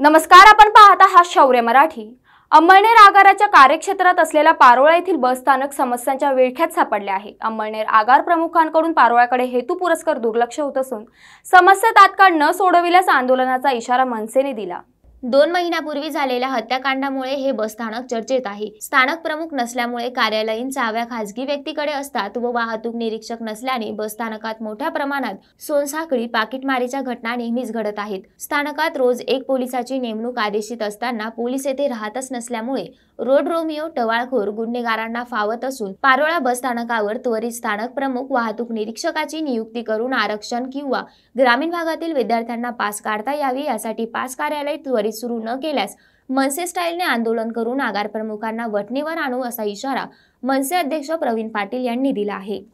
नमस्कार आपण पाहता हा शौर्य मराठी अंमळनेर आगाराच्या कार्यक्षेत्रात असलेल्या पारोळा येथील बस स्थानक समस्यांच्या विळख्यात सापडले आहे अंमळनेर आगार प्रमुखांकडून पारोळ्याकडे हेतू पुरस्कार दुर्लक्ष होत असून समस्या तात्काळ न सोडविल्यास आंदोलनाचा इशारा मनसेने दिला दोन महिन्यापूर्वी झालेल्या हत्याकांडामुळे हे बसस्थानक चर्चेत आहे स्थानक प्रमुख नसल्यामुळे कार्यालयीन चाव्या खासगी व्यक्तीकडे असतात व वाहतूक निरीक्षक नसल्याने बसस्थानकात मोठ्या प्रमाणात सोनसाखळी पाकिटमारीच्या घटना नेहमीच घडत आहेत स्थानकात रोज एक पोलिसाची नेमणूक आदेशित असताना पोलीस येथे राहतच नसल्यामुळे रोड रोमियो टवाळखोर गुन्हेगारांना फावत असून पारोळा बसस्थानकावर त्वरित स्थानक प्रमुख वाहतूक निरीक्षकाची नियुक्ती करून आरक्षण किंवा ग्रामीण भागातील विद्यार्थ्यांना पास काढता यावी यासाठी पास कार्यालय त्वरित सुरू न केल्यास मनसे स्टाईलने आंदोलन करून आगार प्रमुखांना वटणीवर आणू असा इशारा मनसे अध्यक्ष प्रवीण पाटील यांनी दिला आहे